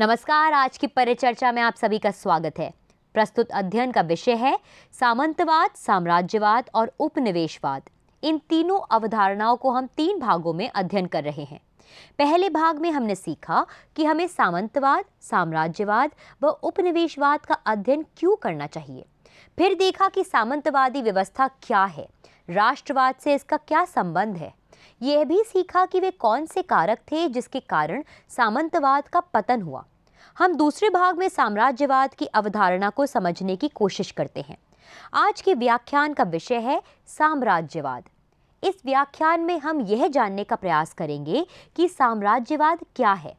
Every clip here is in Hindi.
नमस्कार आज की परिचर्चा में आप सभी का स्वागत है प्रस्तुत अध्ययन का विषय है सामंतवाद साम्राज्यवाद और उपनिवेशवाद इन तीनों अवधारणाओं को हम तीन भागों में अध्ययन कर रहे हैं पहले भाग में हमने सीखा कि हमें सामंतवाद साम्राज्यवाद व उपनिवेशवाद का अध्ययन क्यों करना चाहिए फिर देखा कि सामंतवादी व्यवस्था क्या है राष्ट्रवाद से इसका क्या संबंध है यह भी सीखा कि वे कौन से कारक थे जिसके कारण सामंतवाद का पतन हुआ हम दूसरे भाग में साम्राज्यवाद की अवधारणा को समझने की कोशिश करते हैं आज के व्याख्यान का विषय है साम्राज्यवाद इस व्याख्यान में हम यह जानने का प्रयास करेंगे कि साम्राज्यवाद क्या है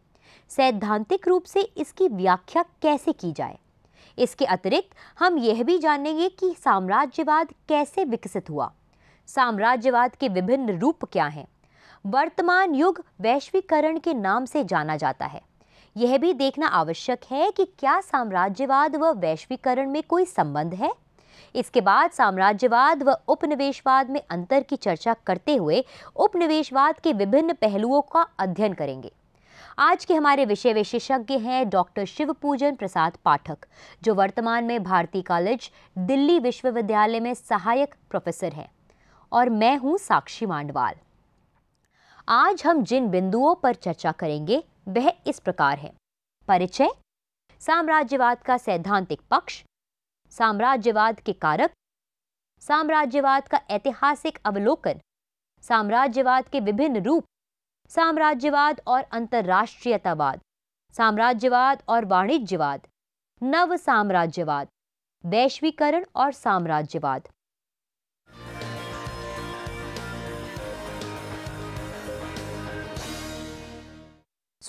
सैद्धांतिक रूप से इसकी व्याख्या कैसे की जाए इसके अतिरिक्त हम यह भी जानेंगे कि साम्राज्यवाद कैसे विकसित हुआ साम्राज्यवाद के विभिन्न रूप क्या हैं वर्तमान युग वैश्वीकरण के नाम से जाना जाता है यह भी देखना आवश्यक है कि क्या साम्राज्यवाद व वैश्वीकरण में कोई संबंध है इसके बाद साम्राज्यवाद व उपनिवेशवाद में अंतर की चर्चा करते हुए उपनिवेशवाद के विभिन्न पहलुओं का अध्ययन करेंगे आज के हमारे विषय विशेषज्ञ हैं डॉक्टर शिव पूजन प्रसाद पाठक जो वर्तमान में भारतीय कॉलेज दिल्ली विश्वविद्यालय में सहायक प्रोफेसर हैं और मैं हूं साक्षी मांडवाल आज हम जिन बिंदुओं पर चर्चा करेंगे वह इस प्रकार है परिचय साम्राज्यवाद का सैद्धांतिक पक्ष साम्राज्यवाद के कारक साम्राज्यवाद का ऐतिहासिक अवलोकन साम्राज्यवाद के विभिन्न रूप साम्राज्यवाद और अंतर्राष्ट्रीयतावाद साम्राज्यवाद और वाणिज्यवाद नव साम्राज्यवाद वैश्वीकरण और साम्राज्यवाद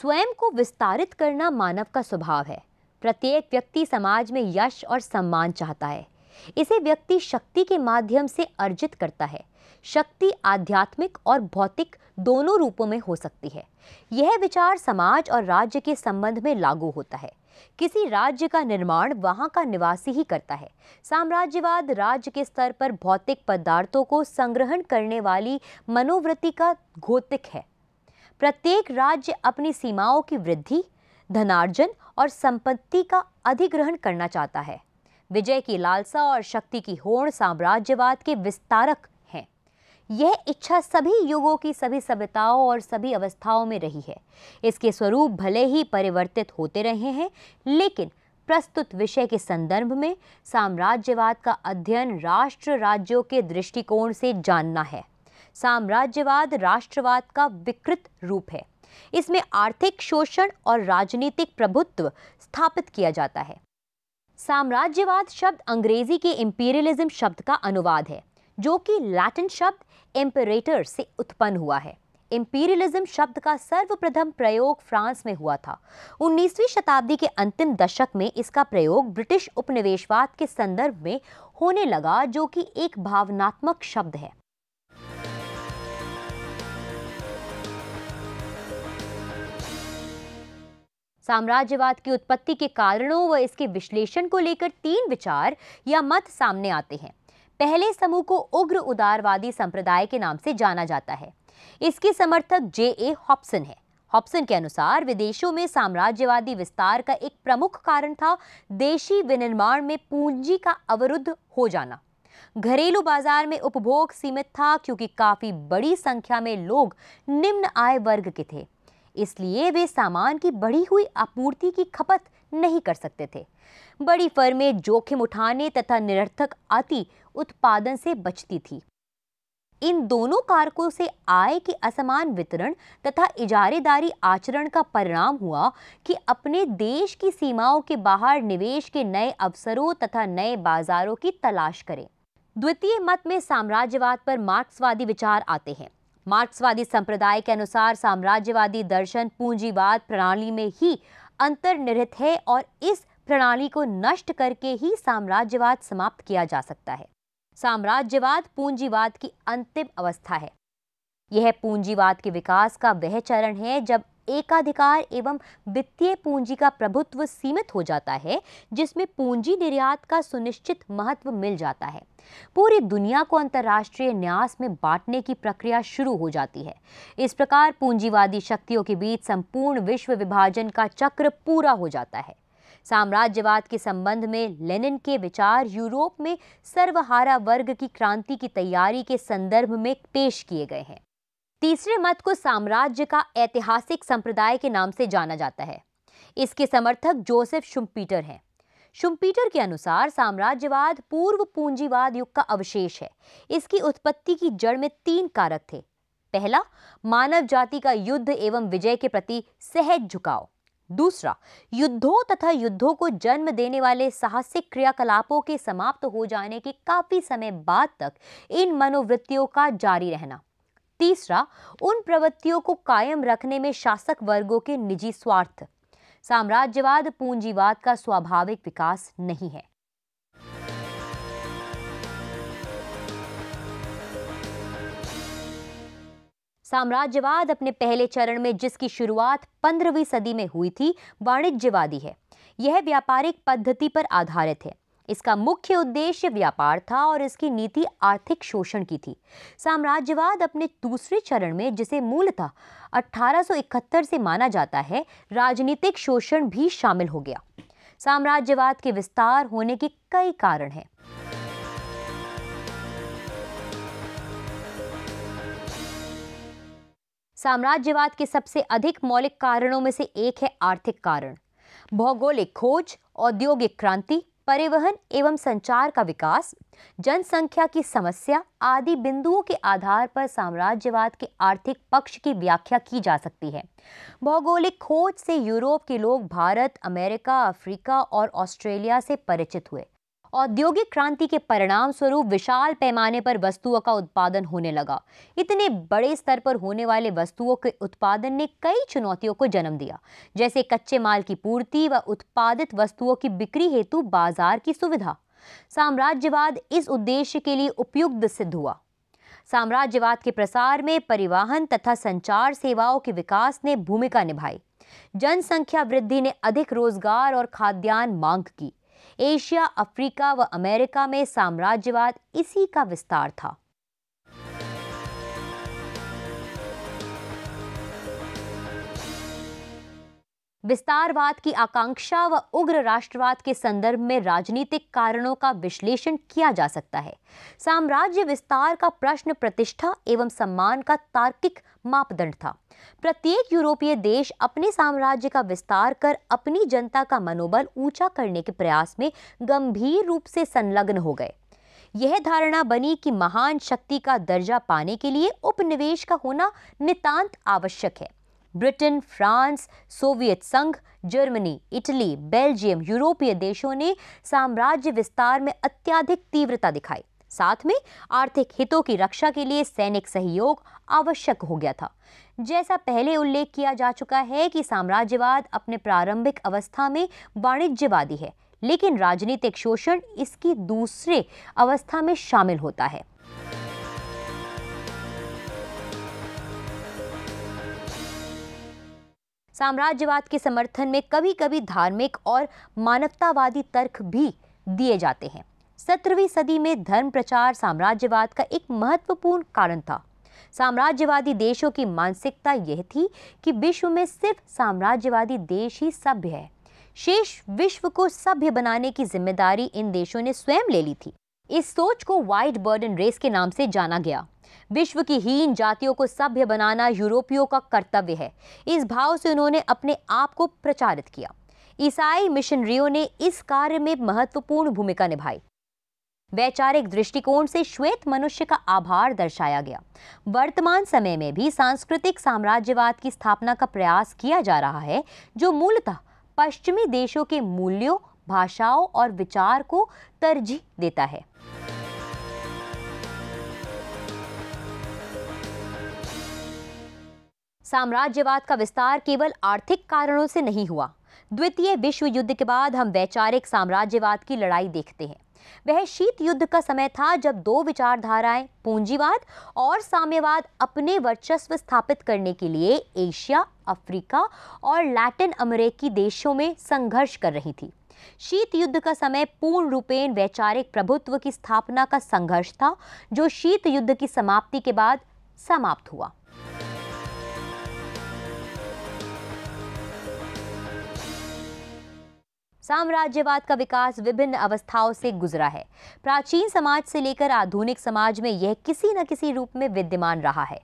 स्वयं को विस्तारित करना मानव का स्वभाव है प्रत्येक व्यक्ति समाज में यश और सम्मान चाहता है इसे व्यक्ति शक्ति के माध्यम से अर्जित करता है शक्ति आध्यात्मिक और भौतिक दोनों रूपों में हो सकती है यह विचार समाज और राज्य के संबंध में लागू होता है किसी राज्य का निर्माण वहाँ का निवासी ही करता है साम्राज्यवाद राज्य के स्तर पर भौतिक पदार्थों को संग्रहण करने वाली मनोवृत्ति का घोतिक है प्रत्येक राज्य अपनी सीमाओं की वृद्धि धनार्जन और संपत्ति का अधिग्रहण करना चाहता है विजय की लालसा और शक्ति की होड़ साम्राज्यवाद के विस्तारक हैं यह इच्छा सभी युगों की सभी सभ्यताओं और सभी अवस्थाओं में रही है इसके स्वरूप भले ही परिवर्तित होते रहे हैं लेकिन प्रस्तुत विषय के संदर्भ में साम्राज्यवाद का अध्ययन राष्ट्र राज्यों के दृष्टिकोण से जानना है साम्राज्यवाद राष्ट्रवाद का विकृत रूप है इसमें आर्थिक शोषण और राजनीतिक प्रभुत्व स्थापित किया जाता है साम्राज्यवाद शब्द अंग्रेजी के इम्पीरियलिज्म शब्द का अनुवाद है जो कि लैटिन शब्द एम्परेटर से उत्पन्न हुआ है इम्पीरियलिज्म शब्द का सर्वप्रथम प्रयोग फ्रांस में हुआ था 19वीं शताब्दी के अंतिम दशक में इसका प्रयोग ब्रिटिश उपनिवेशवाद के संदर्भ में होने लगा जो कि एक भावनात्मक शब्द है साम्राज्यवाद की उत्पत्ति के कारणों व इसके विश्लेषण को लेकर तीन विचार या मत सामने आते हैं पहले समूह को उग्र उदारवादी संप्रदाय के नाम से जाना जाता है इसके समर्थक जे ए हॉप्सन है हॉप्सन के अनुसार विदेशों में साम्राज्यवादी विस्तार का एक प्रमुख कारण था देशी विनिर्माण में पूंजी का अवरुद्ध हो जाना घरेलू बाजार में उपभोग सीमित था क्योंकि काफी बड़ी संख्या में लोग निम्न आय वर्ग के थे इसलिए वे सामान की बढ़ी हुई आपूर्ति की खपत नहीं कर सकते थे बड़ी फर्में जोखिम उठाने तथा निरर्थक अति उत्पादन से बचती थी इन दोनों कारकों से आय के असमान वितरण तथा इजारेदारी आचरण का परिणाम हुआ कि अपने देश की सीमाओं के बाहर निवेश के नए अवसरों तथा नए बाजारों की तलाश करें द्वितीय मत में साम्राज्यवाद पर मार्क्सवादी विचार आते हैं मार्क्सवादी संप्रदाय के अनुसार साम्राज्यवादी दर्शन पूंजीवाद प्रणाली में ही अंतर्निहित है और इस प्रणाली को नष्ट करके ही साम्राज्यवाद समाप्त किया जा सकता है साम्राज्यवाद पूंजीवाद की अंतिम अवस्था है यह पूंजीवाद के विकास का वह चरण है जब एकाधिकार एवं वित्तीय पूंजी का प्रभुत्व सीमित हो जाता है जिसमें पूंजी निर्यात का सुनिश्चित महत्व मिल जाता है पूरी दुनिया को अंतर्राष्ट्रीय न्यास में बांटने की प्रक्रिया शुरू हो जाती है इस प्रकार पूंजीवादी शक्तियों के बीच संपूर्ण विश्व विभाजन का चक्र पूरा हो जाता है साम्राज्यवाद के संबंध में लेनिन के विचार यूरोप में सर्वहारा वर्ग की क्रांति की तैयारी के संदर्भ में पेश किए गए हैं तीसरे मत को साम्राज्य का ऐतिहासिक संप्रदाय के नाम से जाना जाता है इसके समर्थक जोसेफ शुम्पीटर हैं शुम्पीटर के अनुसार साम्राज्यवाद पूर्व पूंजीवाद युग का अवशेष है इसकी उत्पत्ति की जड़ में तीन कारक थे पहला मानव जाति का युद्ध एवं विजय के प्रति सहज झुकाव दूसरा युद्धों तथा युद्धों को जन्म देने वाले साहसिक क्रियाकलापों के समाप्त हो जाने के काफी समय बाद तक इन मनोवृत्तियों का जारी रहना तीसरा उन प्रवृत्तियों को कायम रखने में शासक वर्गों के निजी स्वार्थ साम्राज्यवाद पूंजीवाद का स्वाभाविक विकास नहीं है साम्राज्यवाद अपने पहले चरण में जिसकी शुरुआत 15वीं सदी में हुई थी वाणिज्यवादी है यह व्यापारिक पद्धति पर आधारित है इसका मुख्य उद्देश्य व्यापार था और इसकी नीति आर्थिक शोषण की थी साम्राज्यवाद अपने दूसरे चरण में जिसे मूलतः 1871 से माना जाता है राजनीतिक शोषण भी शामिल हो गया साम्राज्यवाद के विस्तार होने के कई कारण हैं साम्राज्यवाद के सबसे अधिक मौलिक कारणों में से एक है आर्थिक कारण भौगोलिक खोज औद्योगिक क्रांति परिवहन एवं संचार का विकास जनसंख्या की समस्या आदि बिंदुओं के आधार पर साम्राज्यवाद के आर्थिक पक्ष की व्याख्या की जा सकती है भौगोलिक खोज से यूरोप के लोग भारत अमेरिका अफ्रीका और ऑस्ट्रेलिया से परिचित हुए औद्योगिक क्रांति के परिणाम स्वरूप विशाल पैमाने पर वस्तुओं का उत्पादन होने लगा इतने बड़े स्तर पर होने वाले वस्तुओं के उत्पादन ने कई चुनौतियों को जन्म दिया जैसे कच्चे माल की पूर्ति व उत्पादित वस्तुओं की बिक्री हेतु बाजार की सुविधा साम्राज्यवाद इस उद्देश्य के लिए उपयुक्त सिद्ध हुआ साम्राज्यवाद के प्रसार में परिवहन तथा संचार सेवाओं के विकास ने भूमिका निभाई जनसंख्या वृद्धि ने अधिक रोजगार और खाद्यान्न मांग की एशिया अफ्रीका व अमेरिका में साम्राज्यवाद इसी का विस्तार था विस्तारवाद की आकांक्षा व उग्र राष्ट्रवाद के संदर्भ में राजनीतिक कारणों का विश्लेषण किया जा सकता है साम्राज्य विस्तार का प्रश्न प्रतिष्ठा एवं सम्मान का तार्किक मापदंड था प्रत्येक यूरोपीय देश अपने साम्राज्य का विस्तार कर अपनी जनता का मनोबल ऊंचा करने के प्रयास में गंभीर रूप से संलग्न हो गए यह धारणा बनी कि महान शक्ति का दर्जा पाने के लिए उपनिवेश का होना नितांत आवश्यक है ब्रिटेन फ्रांस सोवियत संघ जर्मनी इटली बेल्जियम यूरोपीय देशों ने साम्राज्य विस्तार में अत्याधिक तीव्रता दिखाई साथ में आर्थिक हितों की रक्षा के लिए सैनिक सहयोग आवश्यक हो गया था जैसा पहले उल्लेख किया जा चुका है कि साम्राज्यवाद अपने प्रारंभिक अवस्था में वाणिज्यवादी है लेकिन राजनीतिक शोषण इसकी दूसरे अवस्था में शामिल होता है साम्राज्यवाद के समर्थन में कभी कभी धार्मिक और मानवतावादी तर्क भी दिए जाते हैं सत्रहवीं सदी में धर्म प्रचार साम्राज्यवाद का एक महत्वपूर्ण कारण था साम्राज्यवादी देशों की मानसिकता यह थी कि विश्व में सिर्फ साम्राज्यवादी देश ही सभ्य है शेष विश्व को सभ्य बनाने की जिम्मेदारी इन देशों ने स्वयं ले ली थी इस सोच को वाइट बर्डन रेस के नाम से जाना गया विश्व की हीन जातियों को सभ्य बनाना यूरोपियों का कर्तव्य है इस भाव से उन्होंने अपने आप को प्रचारित किया ईसाई मिशनरियों ने इस कार्य में महत्वपूर्ण भूमिका निभाई वैचारिक दृष्टिकोण से श्वेत मनुष्य का आभार दर्शाया गया वर्तमान समय में भी सांस्कृतिक साम्राज्यवाद की स्थापना का प्रयास किया जा रहा है जो मूलतः पश्चिमी देशों के मूल्यों भाषाओं और विचार को तरजीह देता है साम्राज्यवाद का विस्तार केवल आर्थिक कारणों से नहीं हुआ द्वितीय विश्व युद्ध के बाद हम वैचारिक साम्राज्यवाद की लड़ाई देखते हैं वह शीत युद्ध का समय था जब दो विचारधाराएं पूंजीवाद और साम्यवाद अपने वर्चस्व स्थापित करने के लिए एशिया अफ्रीका और लैटिन अमेरिकी देशों में संघर्ष कर रही थी शीत युद्ध का समय पूर्ण रूपेण वैचारिक प्रभुत्व की स्थापना का संघर्ष था जो शीत युद्ध की समाप्ति के बाद समाप्त हुआ साम्राज्यवाद का विकास विभिन्न अवस्थाओं से गुजरा है प्राचीन समाज से लेकर आधुनिक समाज में यह किसी न किसी रूप में विद्यमान रहा है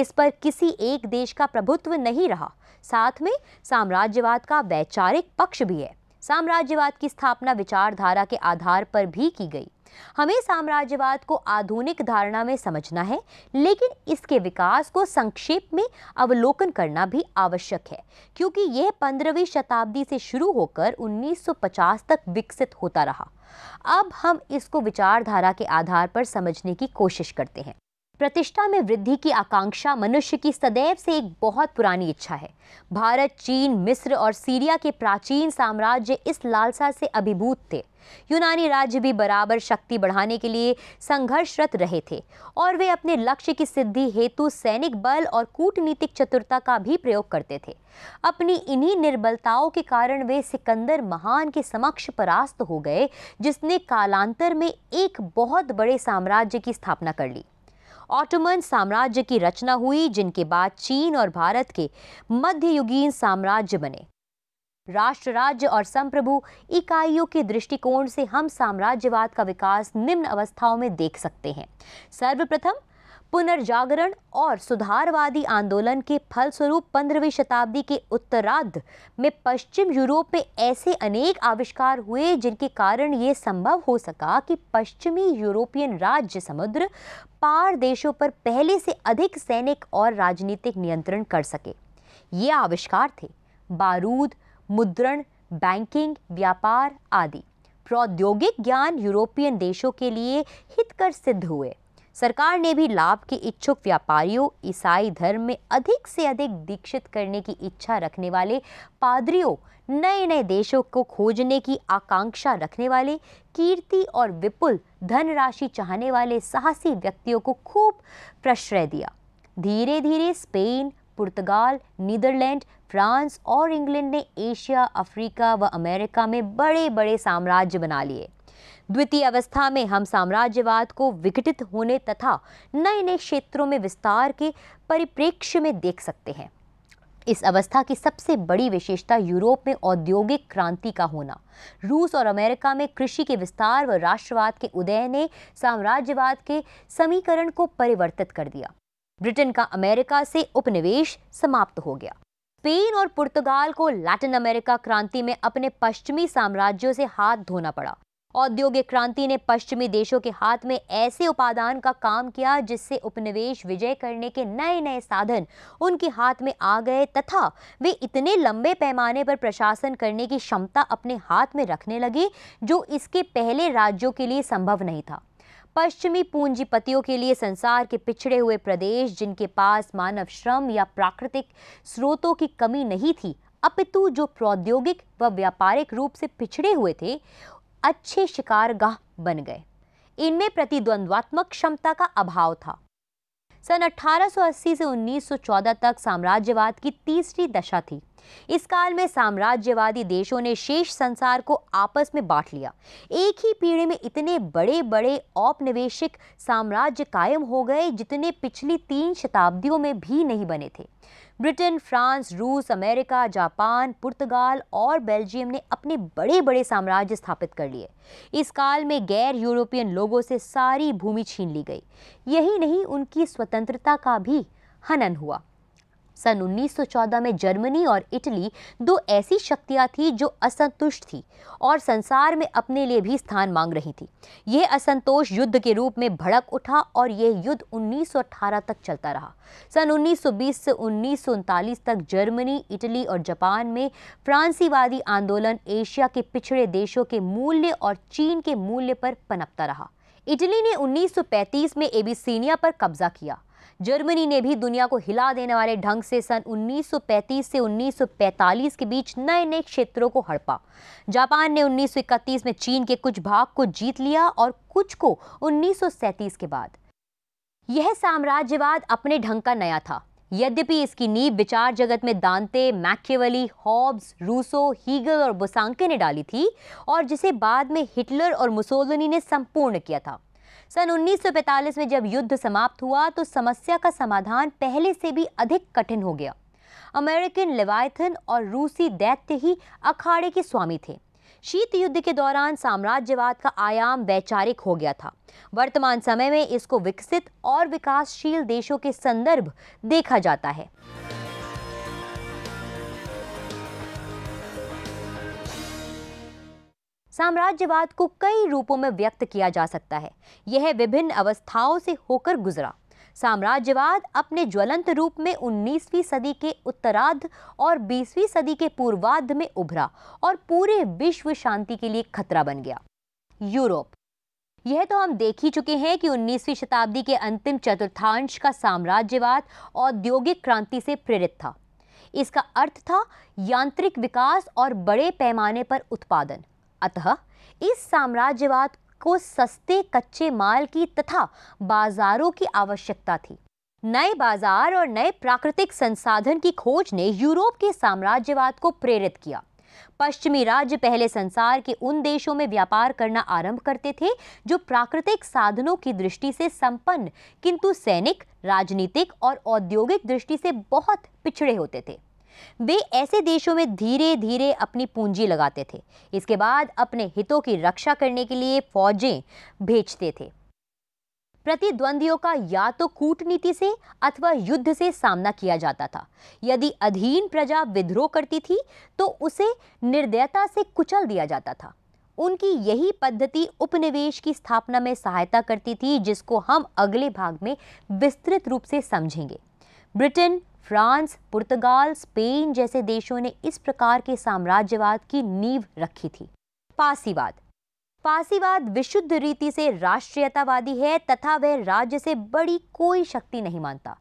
इस पर किसी एक देश का प्रभुत्व नहीं रहा साथ में साम्राज्यवाद का वैचारिक पक्ष भी है साम्राज्यवाद की स्थापना विचारधारा के आधार पर भी की गई हमें साम्राज्यवाद को आधुनिक धारणा में समझना है लेकिन इसके विकास को संक्षेप में अवलोकन करना भी आवश्यक है क्योंकि यह पंद्रहवीं शताब्दी से शुरू होकर 1950 तक विकसित होता रहा अब हम इसको विचारधारा के आधार पर समझने की कोशिश करते हैं प्रतिष्ठा में वृद्धि की आकांक्षा मनुष्य की सदैव से एक बहुत पुरानी इच्छा है भारत चीन मिस्र और सीरिया के प्राचीन साम्राज्य इस लालसा से अभिभूत थे यूनानी राज्य भी बराबर शक्ति बढ़ाने के लिए संघर्षरत रहे थे और वे अपने लक्ष्य की सिद्धि हेतु सैनिक बल और कूटनीतिक चतुरता का भी प्रयोग करते थे अपनी इन्हीं निर्बलताओं के कारण वे सिकंदर महान के समक्ष परास्त हो गए जिसने कालांतर में एक बहुत बड़े साम्राज्य की स्थापना कर ली ऑटोमन साम्राज्य की रचना हुई जिनके बाद चीन और भारत के मध्ययुगीन साम्राज्य बने राष्ट्र राज्य और संप्रभु इकाइयों के दृष्टिकोण से हम साम्राज्यवाद का विकास निम्न अवस्थाओं में देख सकते हैं सर्वप्रथम पुनर्जागरण और सुधारवादी आंदोलन के फलस्वरूप पंद्रहवीं शताब्दी के उत्तरार्ध में पश्चिम यूरोप में ऐसे अनेक आविष्कार हुए जिनके कारण ये संभव हो सका कि पश्चिमी यूरोपियन राज्य समुद्र पार देशों पर पहले से अधिक सैनिक और राजनीतिक नियंत्रण कर सके ये आविष्कार थे बारूद मुद्रण बैंकिंग व्यापार आदि प्रौद्योगिक ज्ञान यूरोपियन देशों के लिए हितकर सिद्ध हुए सरकार ने भी लाभ के इच्छुक व्यापारियों ईसाई धर्म में अधिक से अधिक दीक्षित करने की इच्छा रखने वाले पादरियों नए नए देशों को खोजने की आकांक्षा रखने वाले कीर्ति और विपुल धनराशि चाहने वाले साहसी व्यक्तियों को खूब प्रश्रय दिया धीरे धीरे स्पेन पुर्तगाल नीदरलैंड फ्रांस और इंग्लैंड ने एशिया अफ्रीका व अमेरिका में बड़े बड़े साम्राज्य बना लिए द्वितीय अवस्था में हम साम्राज्यवाद को विघटित होने तथा नए नए क्षेत्रों में विस्तार के परिप्रेक्ष्य में देख सकते हैं इस अवस्था की सबसे बड़ी विशेषता यूरोप में औद्योगिक क्रांति का होना रूस और अमेरिका में कृषि के विस्तार व राष्ट्रवाद के उदय ने साम्राज्यवाद के समीकरण को परिवर्तित कर दिया ब्रिटेन का अमेरिका से उपनिवेश समाप्त हो गया स्पेन और पुर्तगाल को लैटिन अमेरिका क्रांति में अपने पश्चिमी साम्राज्यों से हाथ धोना पड़ा औद्योगिक क्रांति ने पश्चिमी देशों के हाथ में ऐसे उपादान का काम किया जिससे उपनिवेश विजय करने के नए नए साधन उनके हाथ में आ गए तथा वे इतने लंबे पैमाने पर प्रशासन करने की क्षमता अपने हाथ में रखने लगे जो इसके पहले राज्यों के लिए संभव नहीं था पश्चिमी पूंजीपतियों के लिए संसार के पिछड़े हुए प्रदेश जिनके पास मानव श्रम या प्राकृतिक स्रोतों की कमी नहीं थी अपितु जो प्रौद्योगिक व व्यापारिक रूप से पिछड़े हुए थे अच्छे शिकारगाह बन गए इनमें प्रतिद्वंद्वात्मक क्षमता का अभाव था सन 1880 से 1914 तक साम्राज्यवाद की तीसरी दशा थी इस काल में साम्राज्यवादी देशों ने शेष संसार को आपस में बांट लिया एक ही पीढ़ी में इतने बड़े बड़े औपनिवेशिक साम्राज्य कायम हो गए जितने पिछली तीन शताब्दियों में भी नहीं बने थे ब्रिटेन फ्रांस रूस अमेरिका जापान पुर्तगाल और बेल्जियम ने अपने बड़े बड़े साम्राज्य स्थापित कर लिए इस काल में गैर यूरोपियन लोगों से सारी भूमि छीन ली गई यही नहीं उनकी स्वतंत्रता का भी हनन हुआ सन 1914 में जर्मनी और इटली दो ऐसी शक्तियां थीं जो असंतुष्ट थी और संसार में अपने लिए भी स्थान मांग रही थी यह असंतोष युद्ध के रूप में भड़क उठा और यह युद्ध 1918 तक चलता रहा सन 1920 से उन्नीस तक जर्मनी इटली और जापान में फ्रांसीवादी आंदोलन एशिया के पिछड़े देशों के मूल्य और चीन के मूल्य पर पनपता रहा इटली ने 1935 में एबिसिनिया पर कब्जा किया जर्मनी ने भी दुनिया को हिला देने वाले ढंग से सन 1935 से 1945 के बीच नए नए क्षेत्रों को हड़पा जापान ने 1931 में चीन के कुछ भाग को जीत लिया और कुछ को 1937 के बाद यह साम्राज्यवाद अपने ढंग का नया था यद्यपि इसकी नींव विचार जगत में दांते मैकेवली हॉब्स रूसो हीगल और बोसांके ने डाली थी और जिसे बाद में हिटलर और मुसोलनी ने संपूर्ण किया था सन 1945 में जब युद्ध समाप्त हुआ तो समस्या का समाधान पहले से भी अधिक कठिन हो गया अमेरिकन लेवायथन और रूसी दैत्य ही अखाड़े के स्वामी थे शीत युद्ध के दौरान साम्राज्यवाद का आयाम वैचारिक हो गया था वर्तमान समय में इसको विकसित और विकासशील देशों के संदर्भ देखा जाता है साम्राज्यवाद को कई रूपों में व्यक्त किया जा सकता है यह विभिन्न अवस्थाओं से होकर गुजरा साम्राज्यवाद अपने ज्वलंत रूप में 19वीं सदी के उत्तरार्ध और 20वीं सदी के पूर्वार्ध में उभरा और पूरे विश्व शांति के लिए खतरा बन गया यूरोप यह तो हम देख ही चुके हैं कि 19वीं शताब्दी के अंतिम चतुर्थांश का साम्राज्यवाद औद्योगिक क्रांति से प्रेरित था इसका अर्थ था यांत्रिक विकास और बड़े पैमाने पर उत्पादन अतः इस साम्राज्यवाद को सस्ते कच्चे माल की तथा बाजारों की आवश्यकता थी नए बाजार और नए प्राकृतिक संसाधन की खोज ने यूरोप के साम्राज्यवाद को प्रेरित किया पश्चिमी राज्य पहले संसार के उन देशों में व्यापार करना आरंभ करते थे जो प्राकृतिक साधनों की दृष्टि से संपन्न किंतु सैनिक राजनीतिक और औद्योगिक दृष्टि से बहुत पिछड़े होते थे वे ऐसे देशों में धीरे धीरे अपनी पूंजी लगाते थे इसके बाद अपने हितों की रक्षा करने के लिए फौजें भेजते थे प्रतिद्वंदियों का या तो कूटनीति से अथवा युद्ध से सामना किया जाता था यदि अधीन प्रजा विद्रोह करती थी तो उसे निर्दयता से कुचल दिया जाता था उनकी यही पद्धति उपनिवेश की स्थापना में सहायता करती थी जिसको हम अगले भाग में विस्तृत रूप से समझेंगे ब्रिटेन फ्रांस पुर्तगाल स्पेन जैसे देशों ने इस प्रकार के साम्राज्यवाद की नींव रखी थी पासीवाद पासीवाद विशुद्ध रीति से राष्ट्रीयतावादी है तथा वह राज्य से बड़ी कोई शक्ति नहीं मानता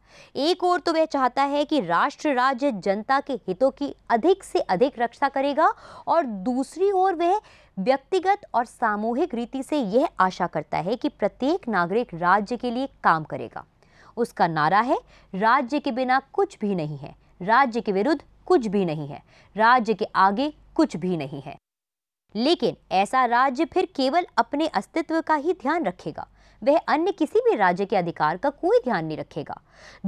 एक ओर तो वह चाहता है कि राष्ट्र राज्य जनता के हितों की अधिक से अधिक रक्षा करेगा और दूसरी ओर वह व्यक्तिगत और सामूहिक रीति से यह आशा करता है कि प्रत्येक नागरिक राज्य के लिए काम करेगा उसका नारा है राज्य के बिना कुछ भी नहीं है राज्य के विरुद्ध कुछ भी नहीं है राज्य के आगे कुछ भी नहीं है लेकिन ऐसा राज्य फिर केवल अपने अस्तित्व का ही ध्यान रखेगा वह अन्य किसी भी राज्य के अधिकार का कोई ध्यान नहीं रखेगा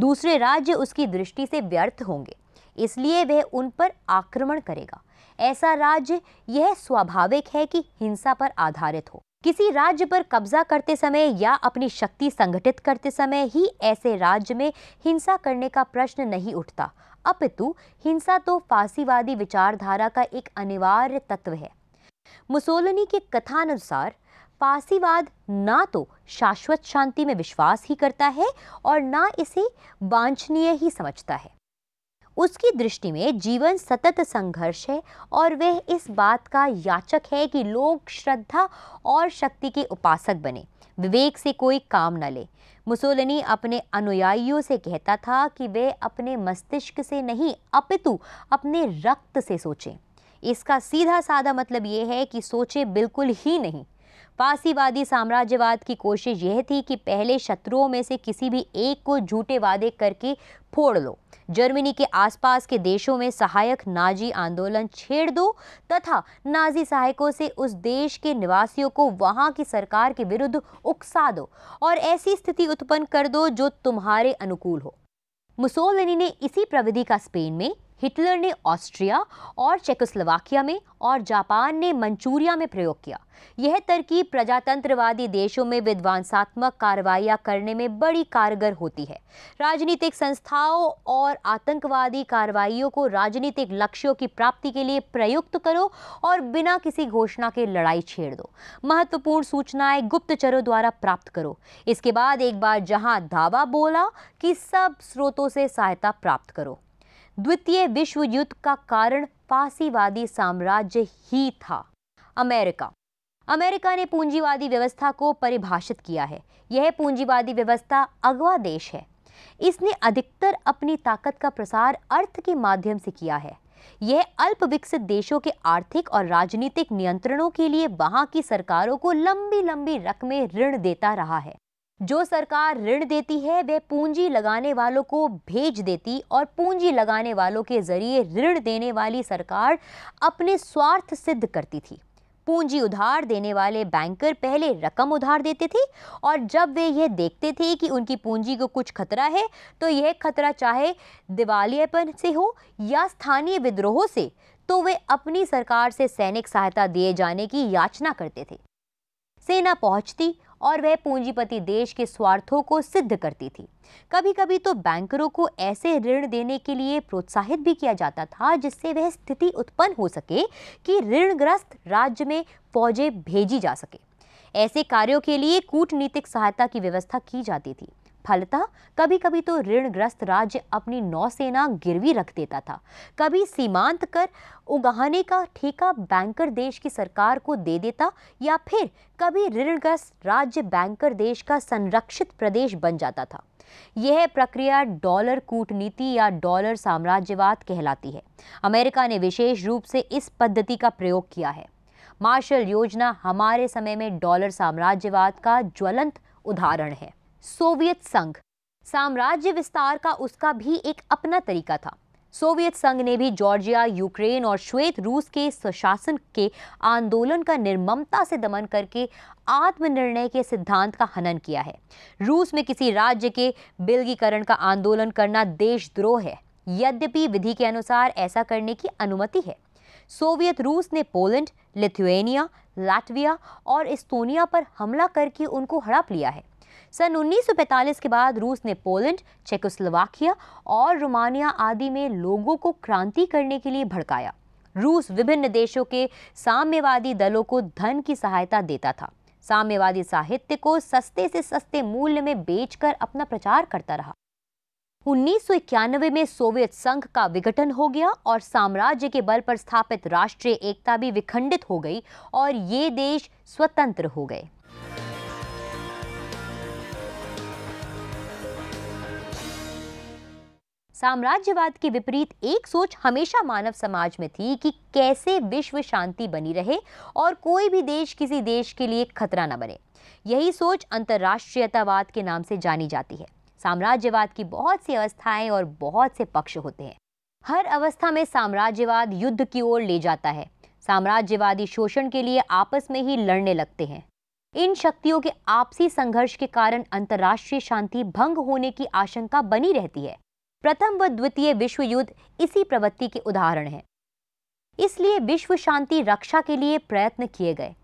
दूसरे राज्य उसकी दृष्टि से व्यर्थ होंगे इसलिए वह उन पर आक्रमण करेगा ऐसा राज्य यह स्वाभाविक है कि हिंसा पर आधारित हो किसी राज्य पर कब्जा करते समय या अपनी शक्ति संगठित करते समय ही ऐसे राज्य में हिंसा करने का प्रश्न नहीं उठता अपितु हिंसा तो फांसीवादी विचारधारा का एक अनिवार्य तत्व है मुसोलिनी के कथानुसार फांसीवाद ना तो शाश्वत शांति में विश्वास ही करता है और ना इसे वांछनीय ही समझता है उसकी दृष्टि में जीवन सतत संघर्ष है और वह इस बात का याचक है कि लोग श्रद्धा और शक्ति के उपासक बने विवेक से कोई काम न ले मुसोलिनी अपने अनुयायियों से कहता था कि वे अपने मस्तिष्क से नहीं अपितु अपने रक्त से सोचें इसका सीधा साधा मतलब ये है कि सोचें बिल्कुल ही नहीं फांसीवादी साम्राज्यवाद की कोशिश यह थी कि पहले शत्रुओं में से किसी भी एक को झूठे वादे करके फोड़ लो जर्मनी के आसपास के देशों में सहायक नाजी आंदोलन छेड़ दो तथा नाजी सहायकों से उस देश के निवासियों को वहां की सरकार के विरुद्ध उकसा दो और ऐसी स्थिति उत्पन्न कर दो जो तुम्हारे अनुकूल हो मुसोलिनी ने इसी प्रविधि का स्पेन में हिटलर ने ऑस्ट्रिया और चेकोस्लोवाकिया में और जापान ने मंचूरिया में प्रयोग किया यह तरकीब प्रजातंत्रवादी देशों में विध्वंसात्मक कार्रवाइयाँ करने में बड़ी कारगर होती है राजनीतिक संस्थाओं और आतंकवादी कार्रवाइयों को राजनीतिक लक्ष्यों की प्राप्ति के लिए प्रयुक्त करो और बिना किसी घोषणा के लड़ाई छेड़ दो महत्वपूर्ण सूचनाएं गुप्तचरों द्वारा प्राप्त करो इसके बाद एक बार जहां दावा बोला कि सब स्रोतों से सहायता प्राप्त करो द्वितीय विश्व युद्ध का कारण फासीवादी साम्राज्य ही था अमेरिका अमेरिका ने पूंजीवादी व्यवस्था को परिभाषित किया है यह पूंजीवादी व्यवस्था अगवा देश है इसने अधिकतर अपनी ताकत का प्रसार अर्थ के माध्यम से किया है यह अल्प विकसित देशों के आर्थिक और राजनीतिक नियंत्रणों के लिए वहां की सरकारों को लंबी लंबी रकमें ऋण देता रहा है जो सरकार ऋण देती है वह पूंजी लगाने वालों को भेज देती और पूंजी लगाने वालों के जरिए ऋण देने वाली सरकार अपने स्वार्थ सिद्ध करती थी पूंजी उधार देने वाले बैंकर पहले रकम उधार देते थे और जब वे यह देखते थे कि उनकी पूंजी को कुछ खतरा है तो यह खतरा चाहे दिवालियापन से हो या स्थानीय विद्रोह से तो वे अपनी सरकार से सैनिक सहायता दिए जाने की याचना करते थे सेना पहुंचती और वह पूंजीपति देश के स्वार्थों को सिद्ध करती थी कभी कभी तो बैंकरों को ऐसे ऋण देने के लिए प्रोत्साहित भी किया जाता था जिससे वह स्थिति उत्पन्न हो सके कि ऋणग्रस्त राज्य में फौजें भेजी जा सके ऐसे कार्यों के लिए कूटनीतिक सहायता की व्यवस्था की जाती थी फलतः कभी कभी तो ऋणग्रस्त राज्य अपनी नौसेना गिरवी रख देता था कभी सीमांत कर उगाहने का ठेका बैंकर देश की सरकार को दे देता या फिर कभी ऋणग्रस्त राज्य बैंकर देश का संरक्षित प्रदेश बन जाता था यह प्रक्रिया डॉलर कूटनीति या डॉलर साम्राज्यवाद कहलाती है अमेरिका ने विशेष रूप से इस पद्धति का प्रयोग किया है मार्शल योजना हमारे समय में डॉलर साम्राज्यवाद का ज्वलंत उदाहरण है सोवियत संघ साम्राज्य विस्तार का उसका भी एक अपना तरीका था सोवियत संघ ने भी जॉर्जिया यूक्रेन और श्वेत रूस के स्वशासन के आंदोलन का निर्ममता से दमन करके आत्मनिर्णय के सिद्धांत का हनन किया है रूस में किसी राज्य के बिलगीकरण का आंदोलन करना देशद्रोह है यद्यपि विधि के अनुसार ऐसा करने की अनुमति है सोवियत रूस ने पोलैंड लिथुएनिया लाटविया और इस्तोनिया पर हमला करके उनको हड़प लिया है सन 1945 के बाद रूस ने पोलैंड चेकोस्लोवाकिया और रोमानिया आदि में लोगों को क्रांति करने के लिए भड़काया रूस विभिन्न देशों के साम्यवादी दलों को धन की सहायता देता था साम्यवादी साहित्य को सस्ते से सस्ते मूल्य में बेचकर अपना प्रचार करता रहा उन्नीस में सोवियत संघ का विघटन हो गया और साम्राज्य के बल पर स्थापित राष्ट्रीय एकता भी विखंडित हो गई और ये देश स्वतंत्र हो गए साम्राज्यवाद के विपरीत एक सोच हमेशा मानव समाज में थी कि कैसे विश्व शांति बनी रहे और कोई भी देश किसी देश के लिए खतरा न बने यही सोच अंतर्राष्ट्रीयतावाद के नाम से जानी जाती है साम्राज्यवाद की बहुत सी अवस्थाएं और बहुत से पक्ष होते हैं हर अवस्था में साम्राज्यवाद युद्ध की ओर ले जाता है साम्राज्यवादी शोषण के लिए आपस में ही लड़ने लगते हैं इन शक्तियों के आपसी संघर्ष के कारण अंतर्राष्ट्रीय शांति भंग होने की आशंका बनी रहती है प्रथम व द्वितीय विश्व युद्ध इसी प्रवृत्ति के उदाहरण है इसलिए विश्व शांति रक्षा के लिए प्रयत्न किए गए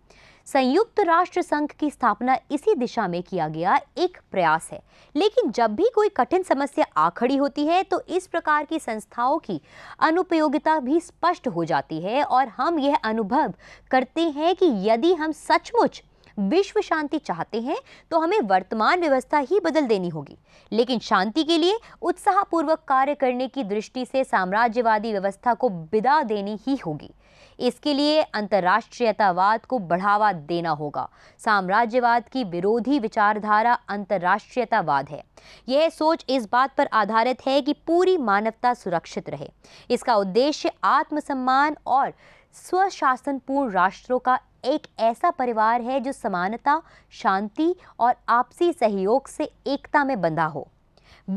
संयुक्त राष्ट्र संघ की स्थापना इसी दिशा में किया गया एक प्रयास है लेकिन जब भी कोई कठिन समस्या आ खड़ी होती है तो इस प्रकार की संस्थाओं की अनुपयोगिता भी स्पष्ट हो जाती है और हम यह अनुभव करते हैं कि यदि हम सचमुच विश्व शांति चाहते हैं तो हमें वर्तमान व्यवस्था ही बदल देनी होगी लेकिन शांति के लिए उत्साहपूर्वक कार्य करने की दृष्टि से साम्राज्यवादी व्यवस्था को विदा देनी ही होगी इसके लिए अंतर्राष्ट्रीयतावाद को बढ़ावा देना होगा साम्राज्यवाद की विरोधी विचारधारा अंतर्राष्ट्रीयतावाद है यह सोच इस बात पर आधारित है कि पूरी मानवता सुरक्षित रहे इसका उद्देश्य आत्मसम्मान और स्वशासनपूर्ण राष्ट्रों का एक ऐसा परिवार है जो समानता शांति और आपसी सहयोग से एकता में बंधा हो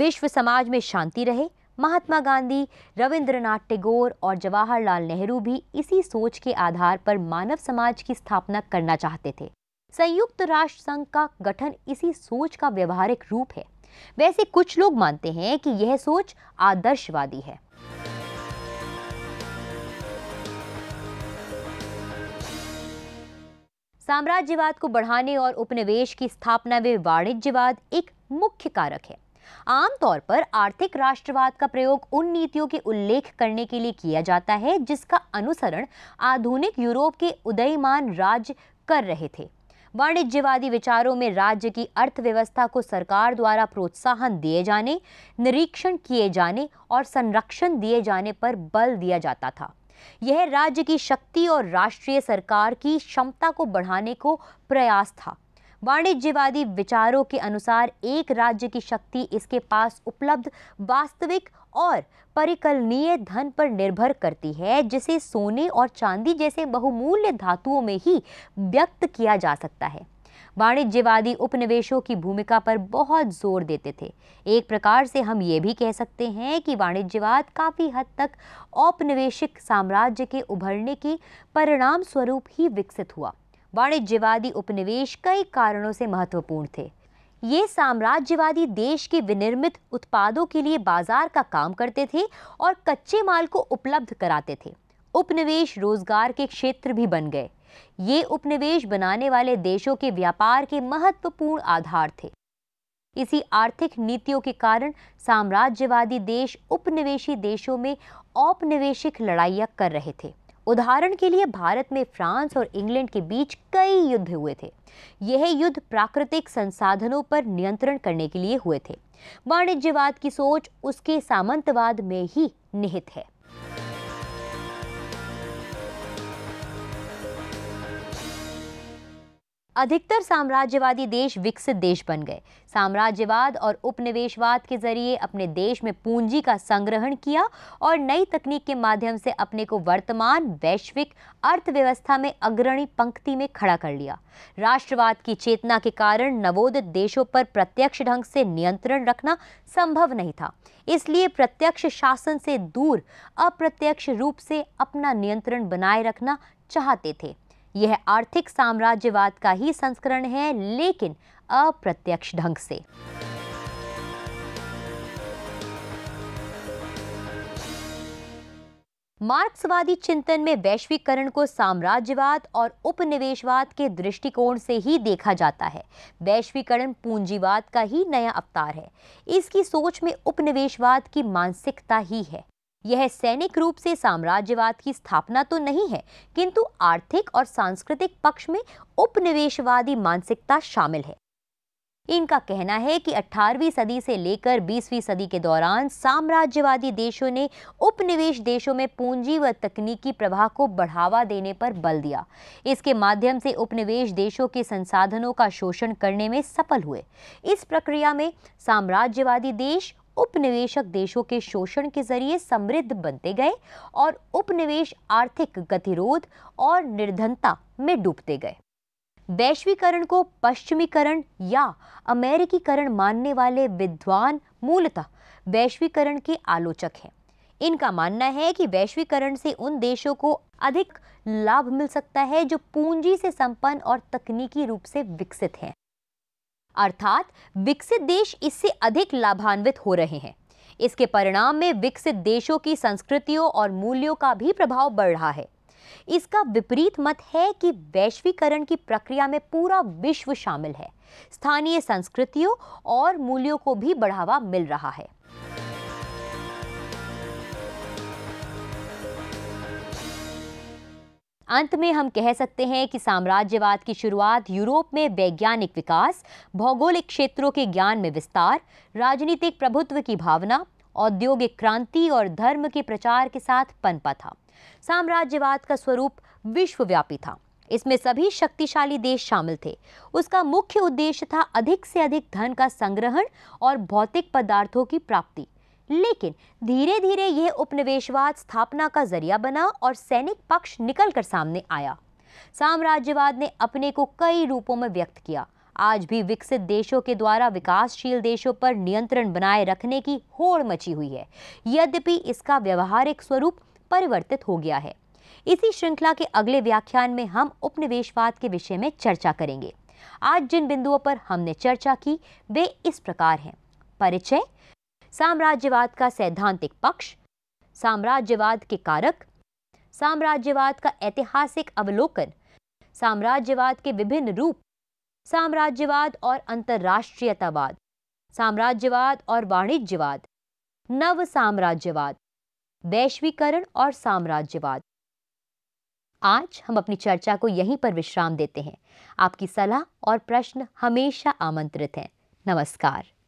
विश्व समाज में शांति रहे महात्मा गांधी रविंद्रनाथ टैगोर और जवाहरलाल नेहरू भी इसी सोच के आधार पर मानव समाज की स्थापना करना चाहते थे संयुक्त राष्ट्र संघ का गठन इसी सोच का व्यवहारिक रूप है वैसे कुछ लोग मानते हैं कि यह सोच आदर्शवादी है साम्राज्यवाद को बढ़ाने और उपनिवेश की स्थापना में वाणिज्यवाद एक मुख्य कारक है आमतौर पर आर्थिक राष्ट्रवाद का प्रयोग उन नीतियों के उल्लेख करने के लिए किया जाता है जिसका अनुसरण आधुनिक यूरोप के उदयमान राज्य कर रहे थे वाणिज्यवादी विचारों में राज्य की अर्थव्यवस्था को सरकार द्वारा प्रोत्साहन दिए जाने निरीक्षण किए जाने और संरक्षण दिए जाने पर बल दिया जाता था यह राज्य की शक्ति और राष्ट्रीय सरकार की क्षमता को बढ़ाने को प्रयास था वाणिज्यवादी विचारों के अनुसार एक राज्य की शक्ति इसके पास उपलब्ध वास्तविक और परिकलनीय धन पर निर्भर करती है जिसे सोने और चांदी जैसे बहुमूल्य धातुओं में ही व्यक्त किया जा सकता है वाणिज्यवादी उपनिवेशों की भूमिका पर बहुत जोर देते थे एक प्रकार से हम ये भी कह सकते हैं कि वाणिज्यवाद काफ़ी हद तक औपनिवेशिक साम्राज्य के उभरने के परिणाम स्वरूप ही विकसित हुआ वाणिज्यवादी उपनिवेश कई कारणों से महत्वपूर्ण थे ये साम्राज्यवादी देश के विनिर्मित उत्पादों के लिए बाजार का काम करते थे और कच्चे माल को उपलब्ध कराते थे उपनिवेश रोजगार के क्षेत्र भी बन गए ये उपनिवेश बनाने वाले देशों के व्यापार के महत्वपूर्ण आधार थे इसी आर्थिक नीतियों के कारण साम्राज्यवादी देश उपनिवेशी देशों में औपनिवेशिक लड़ाइयाँ कर रहे थे उदाहरण के लिए भारत में फ्रांस और इंग्लैंड के बीच कई युद्ध हुए थे यह युद्ध प्राकृतिक संसाधनों पर नियंत्रण करने के लिए हुए थे वाणिज्यवाद की सोच उसके सामंतवाद में ही निहित है अधिकतर साम्राज्यवादी देश विकसित देश बन गए साम्राज्यवाद और उपनिवेशवाद के जरिए अपने देश में पूंजी का संग्रहण किया और नई तकनीक के माध्यम से अपने को वर्तमान वैश्विक अर्थव्यवस्था में अग्रणी पंक्ति में खड़ा कर लिया राष्ट्रवाद की चेतना के कारण नवोदित देशों पर प्रत्यक्ष ढंग से नियंत्रण रखना संभव नहीं था इसलिए प्रत्यक्ष शासन से दूर अप्रत्यक्ष रूप से अपना नियंत्रण बनाए रखना चाहते थे यह आर्थिक साम्राज्यवाद का ही संस्करण है लेकिन अप्रत्यक्ष ढंग से मार्क्सवादी चिंतन में वैश्वीकरण को साम्राज्यवाद और उपनिवेशवाद के दृष्टिकोण से ही देखा जाता है वैश्वीकरण पूंजीवाद का ही नया अवतार है इसकी सोच में उपनिवेशवाद की मानसिकता ही है यह सैनिक रूप से साम्राज्यवाद की स्थापना तो नहीं है किंतु आर्थिक और सांस्कृतिक पक्ष में उपनिवेशवादी मानसिकता शामिल है इनका कहना है कि 18वीं सदी से लेकर 20वीं सदी के दौरान साम्राज्यवादी देशों ने उपनिवेश देशों में पूंजी व तकनीकी प्रवाह को बढ़ावा देने पर बल दिया इसके माध्यम से उपनिवेश देशों के संसाधनों का शोषण करने में सफल हुए इस प्रक्रिया में साम्राज्यवादी देश उपनिवेशक देशों के शोषण के जरिए समृद्ध बनते गए और उपनिवेश आर्थिक गतिरोध और निर्धनता में डूबते गए वैश्वीकरण को पश्चिमीकरण या अमेरिकीकरण मानने वाले विद्वान मूलतः वैश्वीकरण के आलोचक हैं इनका मानना है कि वैश्वीकरण से उन देशों को अधिक लाभ मिल सकता है जो पूंजी से संपन्न और तकनीकी रूप से विकसित हैं अर्थात विकसित देश इससे अधिक लाभान्वित हो रहे हैं इसके परिणाम में विकसित देशों की संस्कृतियों और मूल्यों का भी प्रभाव बढ़ रहा है इसका विपरीत मत है कि वैश्वीकरण की प्रक्रिया में पूरा विश्व शामिल है स्थानीय संस्कृतियों और मूल्यों को भी बढ़ावा मिल रहा है अंत में हम कह सकते हैं कि साम्राज्यवाद की शुरुआत यूरोप में वैज्ञानिक विकास भौगोलिक क्षेत्रों के ज्ञान में विस्तार राजनीतिक प्रभुत्व की भावना औद्योगिक क्रांति और धर्म के प्रचार के साथ पनपा था साम्राज्यवाद का स्वरूप विश्वव्यापी था इसमें सभी शक्तिशाली देश शामिल थे उसका मुख्य उद्देश्य था अधिक से अधिक धन का संग्रहण और भौतिक पदार्थों की प्राप्ति लेकिन धीरे धीरे यह उपनिवेशवाद स्थापना का जरिया बना और सैनिक पक्ष निकल कर सामने आया साम्राज्यवाद ने अपने को कई रूपों में व्यक्त किया आज भी विकसित देशों के द्वारा विकासशील देशों पर नियंत्रण बनाए रखने की होड़ मची हुई है यद्यपि इसका व्यवहारिक स्वरूप परिवर्तित हो गया है इसी श्रृंखला के अगले व्याख्यान में हम उपनिवेशवाद के विषय में चर्चा करेंगे आज जिन बिंदुओं पर हमने चर्चा की वे इस प्रकार हैं परिचय साम्राज्यवाद का सैद्धांतिक पक्ष साम्राज्यवाद के कारक साम्राज्यवाद का ऐतिहासिक अवलोकन साम्राज्यवाद के विभिन्न रूप साम्राज्यवाद और अंतर्राष्ट्रीयतावाद साम्राज्यवाद और वाणिज्यवाद नव साम्राज्यवाद वैश्वीकरण और साम्राज्यवाद आज हम अपनी चर्चा को यहीं पर विश्राम देते हैं आपकी सलाह और प्रश्न हमेशा आमंत्रित हैं नमस्कार